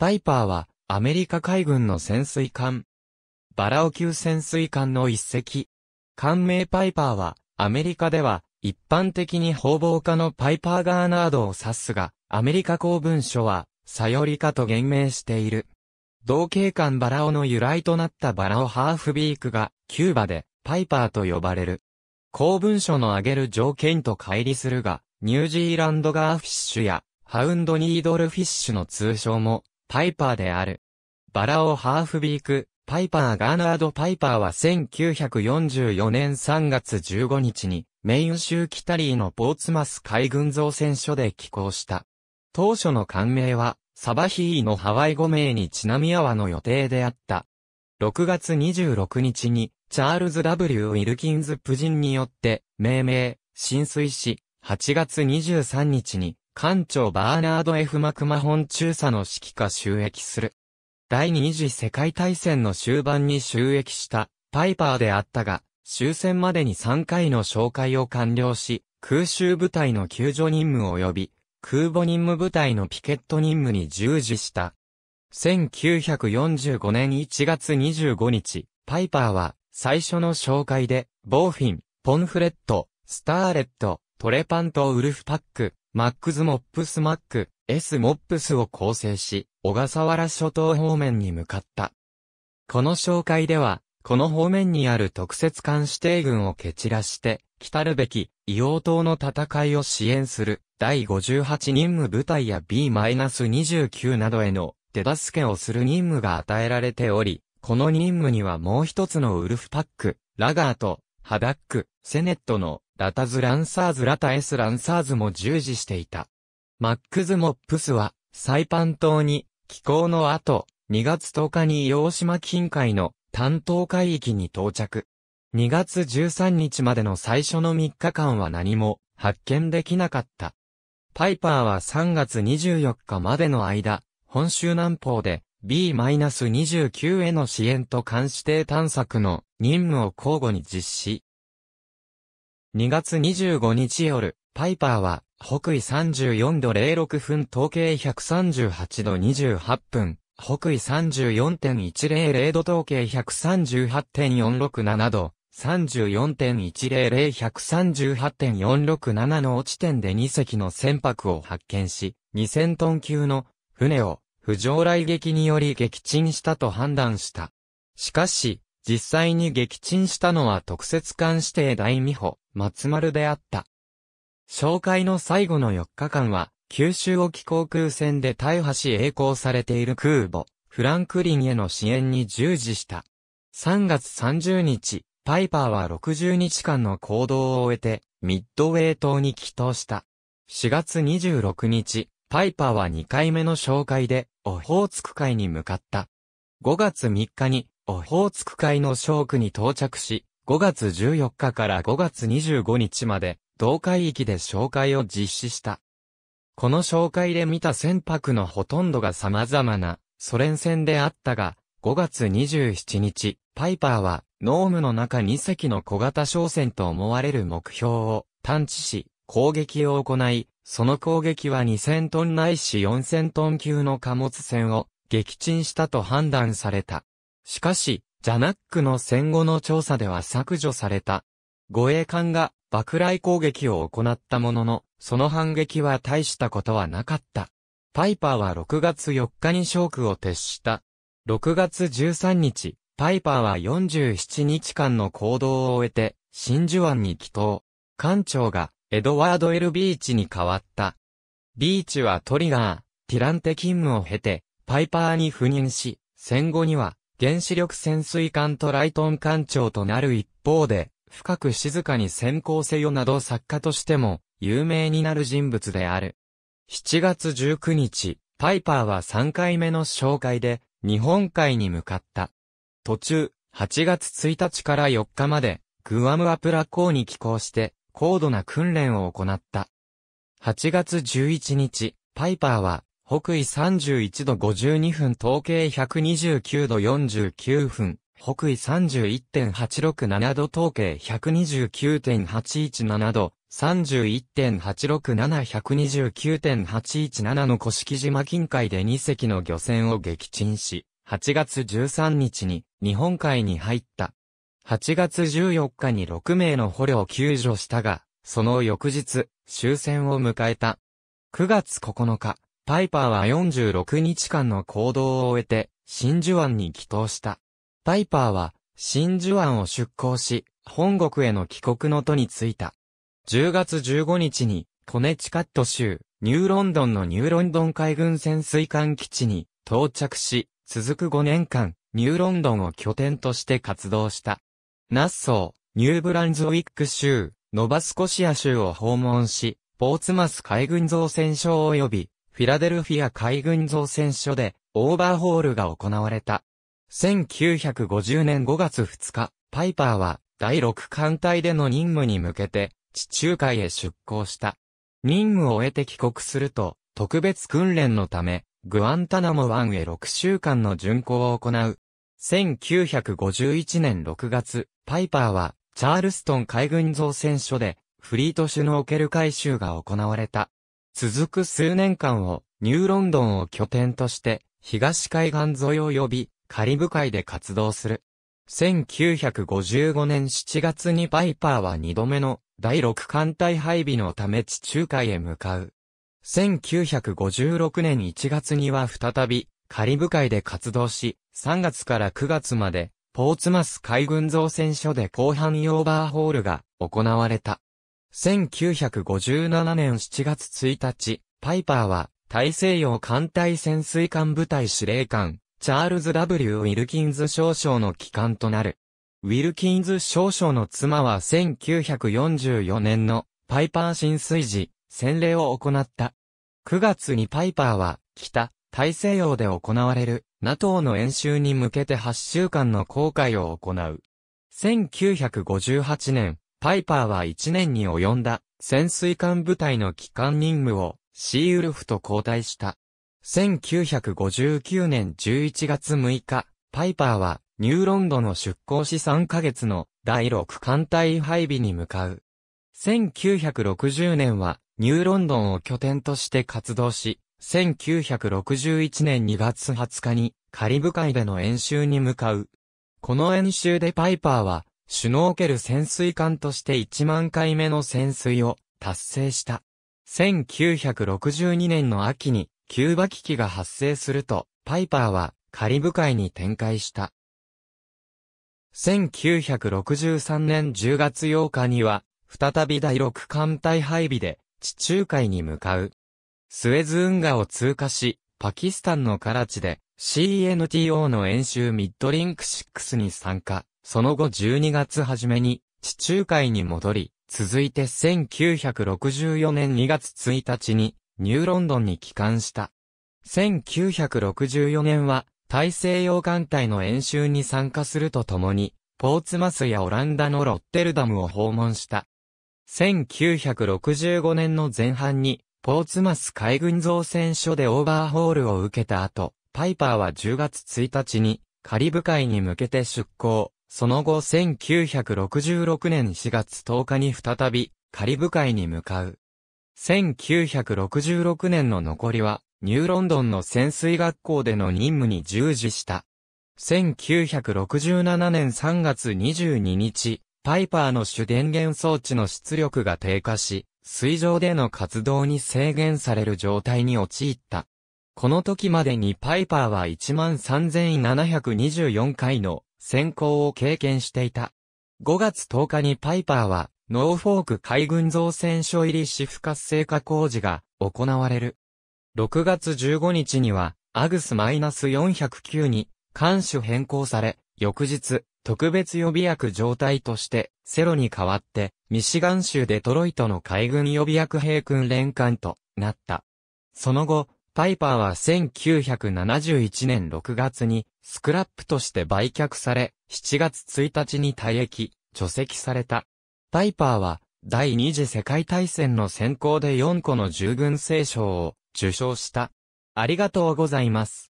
パイパーは、アメリカ海軍の潜水艦。バラオ級潜水艦の一隻。艦名パイパーは、アメリカでは、一般的に方々家のパイパーガーナードを指すが、アメリカ公文書は、サヨリカと言名している。同型艦バラオの由来となったバラオハーフビークが、キューバで、パイパーと呼ばれる。公文書の挙げる条件と乖離するが、ニュージーランドガーフィッシュや、ハウンドニードルフィッシュの通称も、パイパーである。バラオ・ハーフビーク、パイパー・ガーナード・パイパーは1944年3月15日に、メイン州キタリーのポーツマス海軍造船所で寄港した。当初の艦名は、サバヒーのハワイ語名にちなみ合わの予定であった。6月26日に、チャールズ・ W・ ウィルキンズ・プジンによって、命名、浸水し、8月23日に、艦長バーナード・ F・ マクマホン中佐の指揮下収益する。第二次世界大戦の終盤に収益したパイパーであったが、終戦までに3回の紹介を完了し、空襲部隊の救助任務及び空母任務部隊のピケット任務に従事した。1945年1月25日、パイパーは最初の紹介で、ボーフィン、ポンフレット、スターレット、トレパントウルフパック、マックズ・モップス・マック、S・ モップスを構成し、小笠原諸島方面に向かった。この紹介では、この方面にある特設艦指定軍を蹴散らして、来るべき、硫黄島の戦いを支援する、第58任務部隊や B-29 などへの手助けをする任務が与えられており、この任務にはもう一つのウルフパック、ラガーと、ハダック、セネットのラタズランサーズラタエスランサーズも従事していた。マックズ・モップスは、サイパン島に、寄港の後、2月10日に洋島近海の担当海域に到着。2月13日までの最初の3日間は何も発見できなかった。パイパーは3月24日までの間、本州南方で B-29 への支援と監視艇探索の任務を交互に実施。2月25日夜、パイパーは、北緯34度06分統計138度28分、北緯34.100度統計138.467度、34.100138.467の地点で2隻の船舶を発見し、2000トン級の船を不条来撃により撃沈したと判断した。しかし、実際に撃沈したのは特設艦指定大美穂、松丸であった。紹介の最後の4日間は、九州沖航空船で大破し栄光されている空母、フランクリンへの支援に従事した。3月30日、パイパーは60日間の行動を終えて、ミッドウェイ島に帰島した。4月26日、パイパーは2回目の紹介で、オホーツク海に向かった。5月3日に、オホーツク海の小区に到着し、5月14日から5月25日まで、同海域で紹介を実施した。この紹介で見た船舶のほとんどが様々なソ連船であったが、5月27日、パイパーは、ノームの中2隻の小型商船と思われる目標を探知し、攻撃を行い、その攻撃は2000トンないし4000トン級の貨物船を撃沈したと判断された。しかし、ジャナックの戦後の調査では削除された。護衛艦が爆雷攻撃を行ったものの、その反撃は大したことはなかった。パイパーは6月4日にショークを撤した。6月13日、パイパーは47日間の行動を終えて、真珠湾に帰島。艦長がエドワード・エル・ビーチに変わった。ビーチはトリガー、ティランテ勤務を経て、パイパーに赴任し、戦後には原子力潜水艦とライトン艦長となる一方で、深く静かに先行せよなど作家としても有名になる人物である。7月19日、パイパーは3回目の紹介で日本海に向かった。途中、8月1日から4日まで、グアムアプラ港に寄港して、高度な訓練を行った。8月11日、パイパーは北緯31度52分、東経129度49分、北緯31.867度、東経129.817度、31.867129.817の古式島近海で2隻の漁船を撃沈し、8月13日に日本海に入った。8月14日に6名の捕虜を救助したが、その翌日、終戦を迎えた。9月9日、パイパーは46日間の行動を終えて、真珠湾に帰投した。パイパーは、真珠湾を出港し、本国への帰国の途に着いた。10月15日に、コネチカット州、ニューロンドンのニューロンドン海軍潜水艦基地に到着し、続く5年間、ニューロンドンを拠点として活動した。ナッソー、ニューブランズウィック州、ノバスコシア州を訪問し、ポーツマス海軍造船所及びフィラデルフィア海軍造船所でオーバーホールが行われた。1950年5月2日、パイパーは第6艦隊での任務に向けて地中海へ出港した。任務を終えて帰国すると、特別訓練のため、グアンタナモ湾へ6週間の巡航を行う。1951年6月、パイパーは、チャールストン海軍造船所で、フリート首脳ケル回収が行われた。続く数年間をニューロンドンを拠点として東海岸沿いを呼びカリブ海で活動する。1955年7月にパイパーは2度目の第6艦隊配備のため地中海へ向かう。1956年1月には再びカリブ海で活動し、3月から9月までポーツマス海軍造船所で後半用バーホールが行われた。1957年7月1日、パイパーは、大西洋艦隊潜水艦部隊司令官、チャールズ W. ウィルキンズ少将の帰還となる。ウィルキンズ少将の妻は1944年のパイパー浸水時、洗礼を行った。9月にパイパーは、北、大西洋で行われる NATO の演習に向けて8週間の航海を行う。1958年、パイパーは1年に及んだ潜水艦部隊の機関任務をシーウルフと交代した。1959年11月6日、パイパーはニューロンドの出港し3ヶ月の第6艦隊配備に向かう。1960年はニューロンドンを拠点として活動し、1961年2月20日にカリブ海での演習に向かう。この演習でパイパーはシュノーケル潜水艦として1万回目の潜水を達成した。1962年の秋にキューバ危機が発生すると、パイパーはカリブ海に展開した。1963年10月8日には、再び第6艦隊配備で地中海に向かう。スエズ運河を通過し、パキスタンのカラチで CNTO の演習ミッドリンク6に参加。その後12月初めに地中海に戻り、続いて1964年2月1日にニューロンドンに帰還した。1964年は大西洋艦隊の演習に参加するとともに、ポーツマスやオランダのロッテルダムを訪問した。1965年の前半に、ポーツマス海軍造船所でオーバーホールを受けた後、パイパーは10月1日にカリブ海に向けて出港。その後1966年4月10日に再びカリブ海に向かう。1966年の残りはニューロンドンの潜水学校での任務に従事した。1967年3月22日、パイパーの主電源装置の出力が低下し、水上での活動に制限される状態に陥った。この時までにパイパーは13,724回の先行を経験していた。5月10日にパイパーは、ノーフォーク海軍造船所入りシフ活性化工事が行われる。6月15日には、アグスマイナス -409 に、艦首変更され、翌日、特別予備役状態として、セロに代わって、ミシガン州デトロイトの海軍予備役兵訓練艦となった。その後、パイパーは1971年6月にスクラップとして売却され、7月1日に退役、除籍された。パイパーは第二次世界大戦の先行で4個の従軍聖賞を受賞した。ありがとうございます。